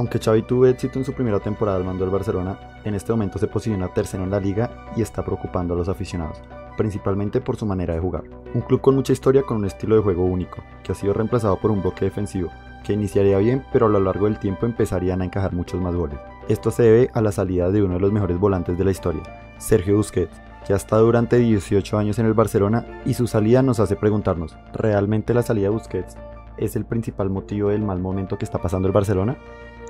Aunque Xavi tuvo éxito en su primera temporada al mando del Barcelona, en este momento se posiciona tercero en la liga y está preocupando a los aficionados, principalmente por su manera de jugar. Un club con mucha historia con un estilo de juego único, que ha sido reemplazado por un bloque defensivo, que iniciaría bien pero a lo largo del tiempo empezarían a encajar muchos más goles. Esto se debe a la salida de uno de los mejores volantes de la historia, Sergio Busquets, que ha estado durante 18 años en el Barcelona y su salida nos hace preguntarnos, ¿realmente la salida de Busquets es el principal motivo del mal momento que está pasando el Barcelona?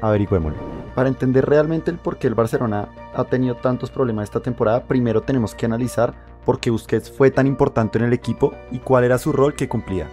averiguémoslo Para entender realmente el por qué el Barcelona ha tenido tantos problemas esta temporada, primero tenemos que analizar por qué Busquets fue tan importante en el equipo y cuál era su rol que cumplía.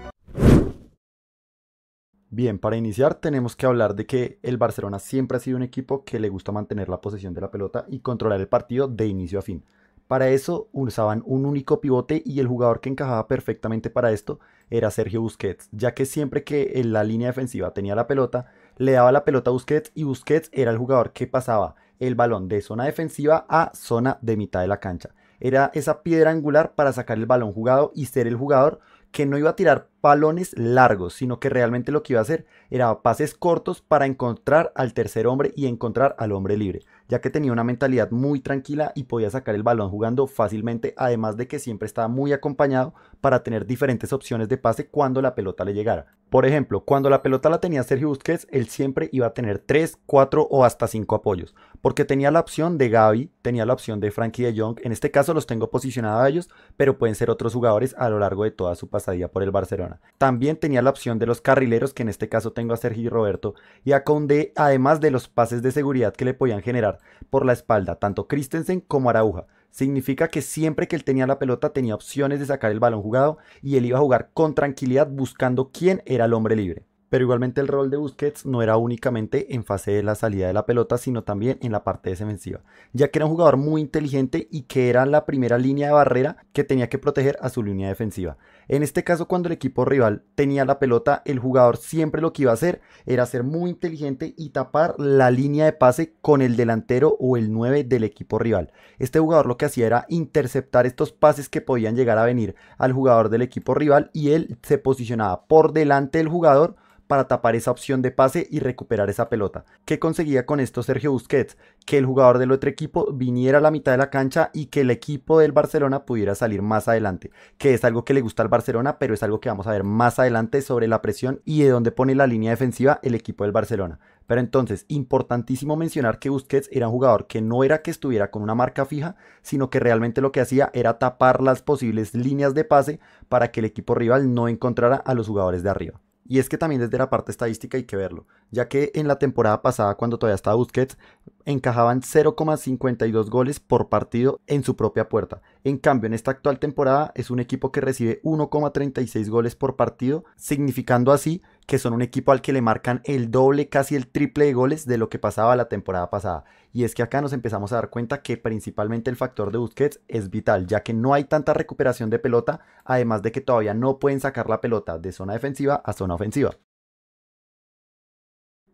Bien, para iniciar tenemos que hablar de que el Barcelona siempre ha sido un equipo que le gusta mantener la posesión de la pelota y controlar el partido de inicio a fin. Para eso usaban un único pivote y el jugador que encajaba perfectamente para esto era Sergio Busquets, ya que siempre que en la línea defensiva tenía la pelota, le daba la pelota a Busquets y Busquets era el jugador que pasaba el balón de zona defensiva a zona de mitad de la cancha. Era esa piedra angular para sacar el balón jugado y ser el jugador que no iba a tirar balones largos, sino que realmente lo que iba a hacer era pases cortos para encontrar al tercer hombre y encontrar al hombre libre ya que tenía una mentalidad muy tranquila y podía sacar el balón jugando fácilmente, además de que siempre estaba muy acompañado para tener diferentes opciones de pase cuando la pelota le llegara. Por ejemplo, cuando la pelota la tenía Sergio Busquets, él siempre iba a tener 3, 4 o hasta 5 apoyos, porque tenía la opción de Gaby, tenía la opción de Frankie de Jong. En este caso los tengo posicionados a ellos, pero pueden ser otros jugadores a lo largo de toda su pasadía por el Barcelona. También tenía la opción de los carrileros, que en este caso tengo a Sergio Roberto y a Conde, además de los pases de seguridad que le podían generar por la espalda, tanto Christensen como Arauja significa que siempre que él tenía la pelota tenía opciones de sacar el balón jugado y él iba a jugar con tranquilidad buscando quién era el hombre libre pero igualmente el rol de Busquets no era únicamente en fase de la salida de la pelota, sino también en la parte defensiva, ya que era un jugador muy inteligente y que era la primera línea de barrera que tenía que proteger a su línea defensiva. En este caso, cuando el equipo rival tenía la pelota, el jugador siempre lo que iba a hacer era ser muy inteligente y tapar la línea de pase con el delantero o el 9 del equipo rival. Este jugador lo que hacía era interceptar estos pases que podían llegar a venir al jugador del equipo rival y él se posicionaba por delante del jugador para tapar esa opción de pase y recuperar esa pelota. ¿Qué conseguía con esto Sergio Busquets? Que el jugador del otro equipo viniera a la mitad de la cancha y que el equipo del Barcelona pudiera salir más adelante, que es algo que le gusta al Barcelona, pero es algo que vamos a ver más adelante sobre la presión y de dónde pone la línea defensiva el equipo del Barcelona. Pero entonces, importantísimo mencionar que Busquets era un jugador que no era que estuviera con una marca fija, sino que realmente lo que hacía era tapar las posibles líneas de pase para que el equipo rival no encontrara a los jugadores de arriba. Y es que también desde la parte estadística hay que verlo, ya que en la temporada pasada, cuando todavía estaba Busquets, encajaban 0,52 goles por partido en su propia puerta. En cambio, en esta actual temporada es un equipo que recibe 1,36 goles por partido, significando así que son un equipo al que le marcan el doble, casi el triple de goles de lo que pasaba la temporada pasada. Y es que acá nos empezamos a dar cuenta que principalmente el factor de Busquets es vital, ya que no hay tanta recuperación de pelota, además de que todavía no pueden sacar la pelota de zona defensiva a zona ofensiva.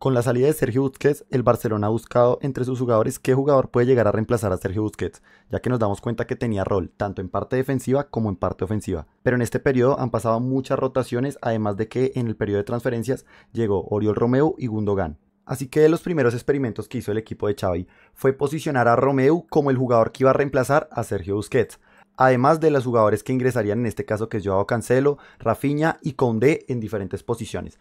Con la salida de Sergio Busquets, el Barcelona ha buscado entre sus jugadores qué jugador puede llegar a reemplazar a Sergio Busquets, ya que nos damos cuenta que tenía rol tanto en parte defensiva como en parte ofensiva. Pero en este periodo han pasado muchas rotaciones, además de que en el periodo de transferencias llegó Oriol Romeu y Gundogan. Así que de los primeros experimentos que hizo el equipo de Xavi fue posicionar a Romeu como el jugador que iba a reemplazar a Sergio Busquets, además de los jugadores que ingresarían en este caso que es Joao Cancelo, Rafinha y Conde en diferentes posiciones.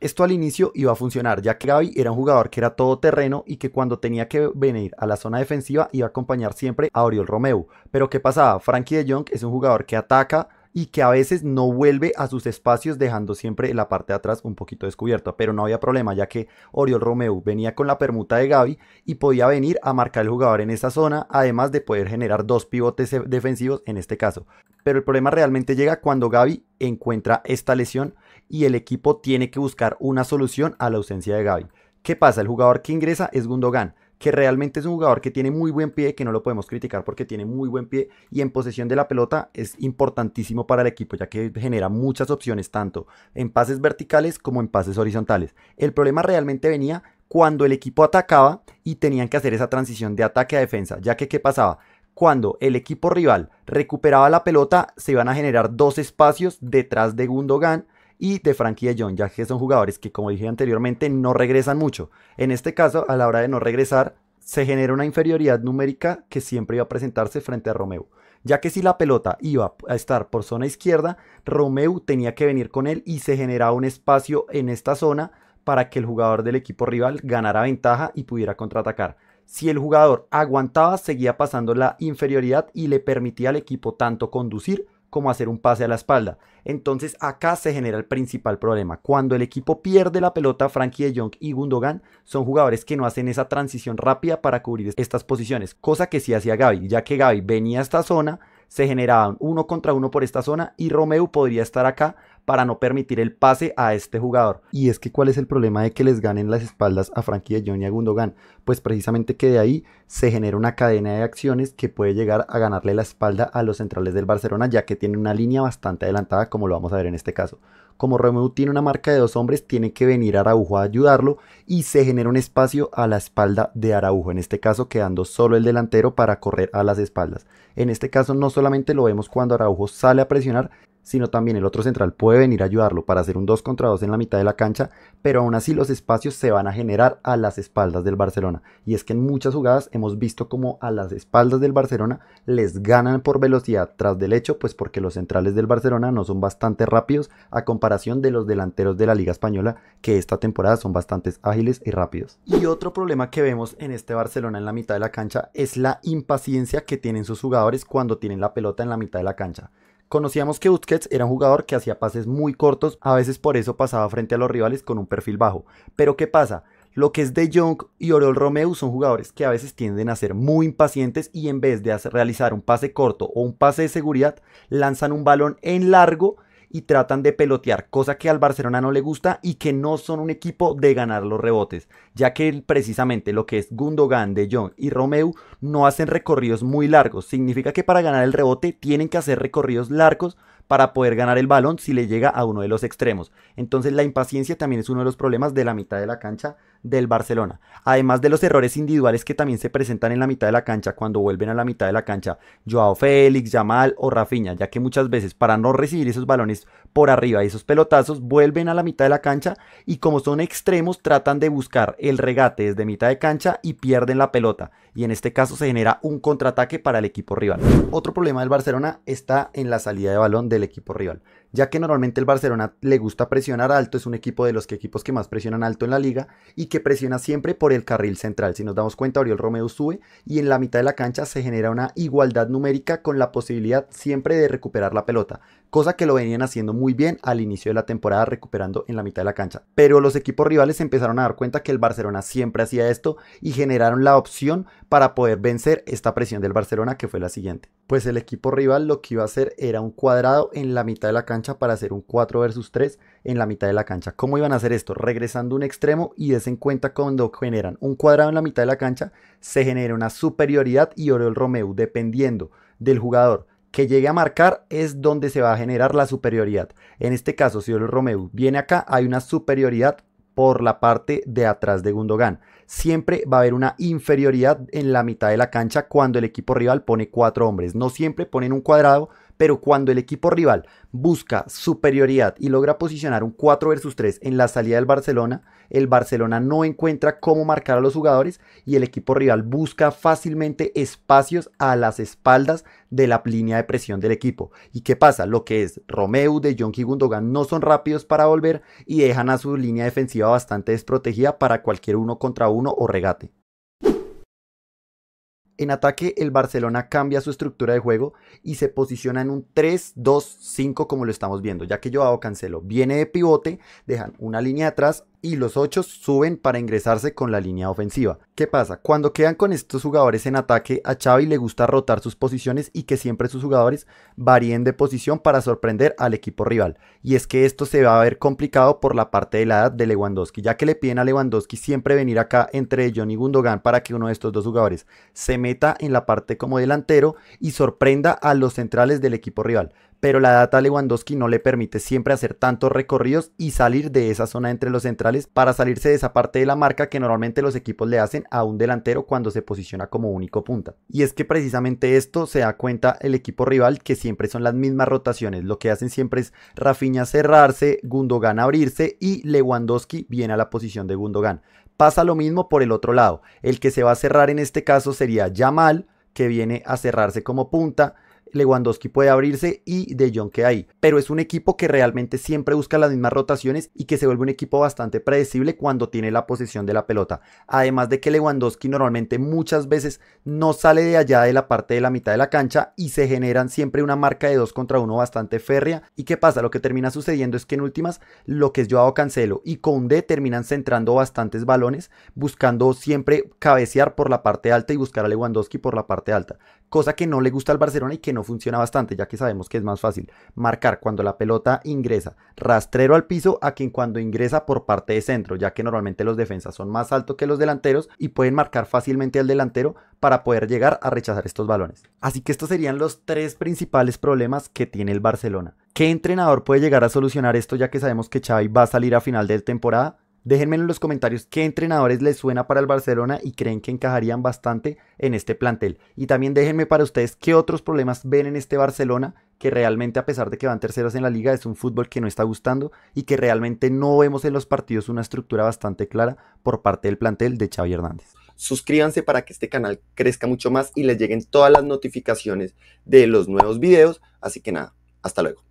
Esto al inicio iba a funcionar, ya que Gaby era un jugador que era todo terreno y que cuando tenía que venir a la zona defensiva iba a acompañar siempre a Oriol Romeu. Pero ¿qué pasaba? Frankie de Jong es un jugador que ataca, y que a veces no vuelve a sus espacios dejando siempre la parte de atrás un poquito descubierta, pero no había problema ya que Oriol Romeu venía con la permuta de Gaby y podía venir a marcar el jugador en esa zona, además de poder generar dos pivotes e-, defensivos en este caso. Pero el problema realmente llega cuando Gaby encuentra esta lesión y el equipo tiene que buscar una solución a la ausencia de Gaby. ¿Qué pasa? El jugador que ingresa es Gundogan, que realmente es un jugador que tiene muy buen pie, que no lo podemos criticar porque tiene muy buen pie y en posesión de la pelota es importantísimo para el equipo, ya que genera muchas opciones, tanto en pases verticales como en pases horizontales. El problema realmente venía cuando el equipo atacaba y tenían que hacer esa transición de ataque a defensa, ya que ¿qué pasaba? Cuando el equipo rival recuperaba la pelota, se iban a generar dos espacios detrás de Gundogan y de Frankie de John, ya que son jugadores que, como dije anteriormente, no regresan mucho. En este caso, a la hora de no regresar, se genera una inferioridad numérica que siempre iba a presentarse frente a Romeo. Ya que si la pelota iba a estar por zona izquierda, Romeu tenía que venir con él y se generaba un espacio en esta zona para que el jugador del equipo rival ganara ventaja y pudiera contraatacar. Si el jugador aguantaba, seguía pasando la inferioridad y le permitía al equipo tanto conducir como hacer un pase a la espalda. Entonces acá se genera el principal problema. Cuando el equipo pierde la pelota, Frankie de Jong y Gundogan son jugadores que no hacen esa transición rápida para cubrir estas posiciones, cosa que sí hacía Gaby, ya que Gaby venía a esta zona, se generaban uno contra uno por esta zona y Romeo podría estar acá para no permitir el pase a este jugador. Y es que cuál es el problema de que les ganen las espaldas a Frankie de y a Gundogan? Pues precisamente que de ahí se genera una cadena de acciones que puede llegar a ganarle la espalda a los centrales del Barcelona, ya que tiene una línea bastante adelantada, como lo vamos a ver en este caso. Como Romeu tiene una marca de dos hombres, tiene que venir Araujo a ayudarlo y se genera un espacio a la espalda de Araujo, en este caso quedando solo el delantero para correr a las espaldas. En este caso no solamente lo vemos cuando Araujo sale a presionar, sino también el otro central puede venir a ayudarlo para hacer un 2 contra 2 en la mitad de la cancha, pero aún así los espacios se van a generar a las espaldas del Barcelona. Y es que en muchas jugadas hemos visto como a las espaldas del Barcelona les ganan por velocidad tras del hecho, pues porque los centrales del Barcelona no son bastante rápidos a comparación de los delanteros de la Liga Española, que esta temporada son bastante ágiles y rápidos. Y otro problema que vemos en este Barcelona en la mitad de la cancha es la impaciencia que tienen sus jugadores cuando tienen la pelota en la mitad de la cancha. Conocíamos que Busquets era un jugador que hacía pases muy cortos, a veces por eso pasaba frente a los rivales con un perfil bajo. Pero ¿qué pasa? Lo que es De Jong y Orol Romeu son jugadores que a veces tienden a ser muy impacientes y en vez de realizar un pase corto o un pase de seguridad, lanzan un balón en largo y tratan de pelotear, cosa que al Barcelona no le gusta y que no son un equipo de ganar los rebotes, ya que precisamente lo que es Gundogan, De Jong y Romeu no hacen recorridos muy largos, significa que para ganar el rebote tienen que hacer recorridos largos para poder ganar el balón si le llega a uno de los extremos. Entonces la impaciencia también es uno de los problemas de la mitad de la cancha del Barcelona. Además de los errores individuales que también se presentan en la mitad de la cancha cuando vuelven a la mitad de la cancha Joao Félix, Yamal o Rafinha, ya que muchas veces para no recibir esos balones por arriba y esos pelotazos vuelven a la mitad de la cancha y como son extremos tratan de buscar el regate desde mitad de cancha y pierden la pelota y en este caso se genera un contraataque para el equipo rival. Otro problema del Barcelona está en la salida de balón del equipo rival ya que normalmente el Barcelona le gusta presionar alto, es un equipo de los que equipos que más presionan alto en la liga y que presiona siempre por el carril central. Si nos damos cuenta, Oriol Romeu sube y en la mitad de la cancha se genera una igualdad numérica con la posibilidad siempre de recuperar la pelota, cosa que lo venían haciendo muy bien al inicio de la temporada recuperando en la mitad de la cancha. Pero los equipos rivales empezaron a dar cuenta que el Barcelona siempre hacía esto y generaron la opción para poder vencer esta presión del Barcelona que fue la siguiente. Pues el equipo rival lo que iba a hacer era un cuadrado en la mitad de la cancha para hacer un 4 versus 3 en la mitad de la cancha. ¿Cómo iban a hacer esto? Regresando un extremo y des en cuenta cuando generan un cuadrado en la mitad de la cancha, se genera una superioridad y el Romeu, dependiendo del jugador que llegue a marcar es donde se va a generar la superioridad. En este caso, si el Romeu viene acá, hay una superioridad por la parte de atrás de Gundogan. Siempre va a haber una inferioridad en la mitad de la cancha cuando el equipo rival pone cuatro hombres. No siempre ponen un cuadrado, pero cuando el equipo rival busca superioridad y logra posicionar un 4 versus 3 en la salida del Barcelona, el Barcelona no encuentra cómo marcar a los jugadores y el equipo rival busca fácilmente espacios a las espaldas de la línea de presión del equipo. ¿Y qué pasa? Lo que es Romeu, De John y Gundogan no son rápidos para volver y dejan a su línea defensiva bastante desprotegida para cualquier uno contra uno o regate. En ataque, el Barcelona cambia su estructura de juego y se posiciona en un 3-2-5 como lo estamos viendo, ya que Joao Cancelo viene de pivote, dejan una línea atrás y los ocho suben para ingresarse con la línea ofensiva. ¿Qué pasa? Cuando quedan con estos jugadores en ataque, a Xavi le gusta rotar sus posiciones y que siempre sus jugadores varíen de posición para sorprender al equipo rival. Y es que esto se va a ver complicado por la parte de la edad de Lewandowski, ya que le piden a Lewandowski siempre venir acá entre y Gundogan para que uno de estos dos jugadores se meta en la parte como delantero y sorprenda a los centrales del equipo rival pero la edad a Lewandowski no le permite siempre hacer tantos recorridos y salir de esa zona entre los centrales para salirse de esa parte de la marca que normalmente los equipos le hacen a un delantero cuando se posiciona como único punta. Y es que precisamente esto se da cuenta el equipo rival que siempre son las mismas rotaciones. Lo que hacen siempre es Rafinha cerrarse, Gundogan abrirse y Lewandowski viene a la posición de Gundogan. Pasa lo mismo por el otro lado. El que se va a cerrar en este caso sería Yamal, que viene a cerrarse como punta. Lewandowski puede abrirse y De Jong que ahí. Pero es un equipo que realmente siempre busca las mismas rotaciones y que se vuelve un equipo bastante predecible cuando tiene la posición de la pelota. Además de que Lewandowski normalmente muchas veces no sale de allá de la parte de la mitad de la cancha y se generan siempre una marca de 2 contra 1 bastante férrea. ¿Y qué pasa? Lo que termina sucediendo es que en últimas lo que es Joao Cancelo y con D terminan centrando bastantes balones buscando siempre cabecear por la parte alta y buscar a Lewandowski por la parte alta cosa que no le gusta al Barcelona y que no funciona bastante, ya que sabemos que es más fácil marcar cuando la pelota ingresa rastrero al piso a quien cuando ingresa por parte de centro, ya que normalmente los defensas son más altos que los delanteros y pueden marcar fácilmente al delantero para poder llegar a rechazar estos balones. Así que estos serían los tres principales problemas que tiene el Barcelona. ¿Qué entrenador puede llegar a solucionar esto ya que sabemos que Xavi va a salir a final de temporada? Déjenme en los comentarios qué entrenadores les suena para el Barcelona y creen que encajarían bastante en este plantel. Y también déjenme para ustedes qué otros problemas ven en este Barcelona que realmente a pesar de que van terceros en la liga es un fútbol que no está gustando y que realmente no vemos en los partidos una estructura bastante clara por parte del plantel de Xavi Hernández. Suscríbanse para que este canal crezca mucho más y les lleguen todas las notificaciones de los nuevos videos. Así que nada, hasta luego.